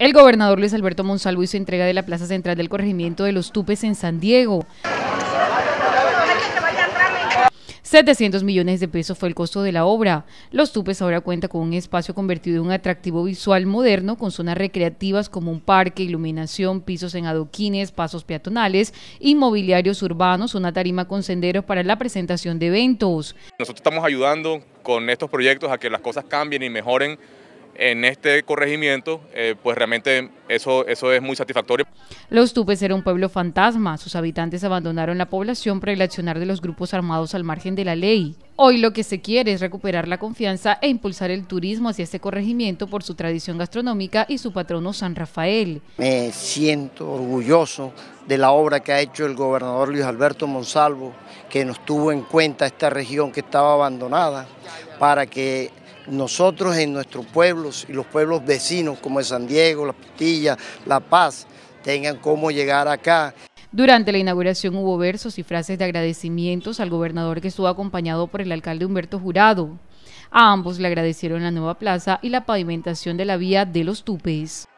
El gobernador Luis Alberto Monsalvo hizo entrega de la Plaza Central del Corregimiento de los Tupes en San Diego. 700 millones de pesos fue el costo de la obra. Los Tupes ahora cuenta con un espacio convertido en un atractivo visual moderno con zonas recreativas como un parque, iluminación, pisos en adoquines, pasos peatonales, inmobiliarios urbanos, una tarima con senderos para la presentación de eventos. Nosotros estamos ayudando con estos proyectos a que las cosas cambien y mejoren en este corregimiento, eh, pues realmente eso, eso es muy satisfactorio. Los Tupes era un pueblo fantasma, sus habitantes abandonaron la población para el accionar de los grupos armados al margen de la ley. Hoy lo que se quiere es recuperar la confianza e impulsar el turismo hacia este corregimiento por su tradición gastronómica y su patrono San Rafael. Me siento orgulloso de la obra que ha hecho el gobernador Luis Alberto Monsalvo, que nos tuvo en cuenta esta región que estaba abandonada para que nosotros en nuestros pueblos y los pueblos vecinos como el San Diego, La Pistilla, La Paz, tengan cómo llegar acá. Durante la inauguración hubo versos y frases de agradecimientos al gobernador que estuvo acompañado por el alcalde Humberto Jurado. A ambos le agradecieron la nueva plaza y la pavimentación de la vía de los Tupes.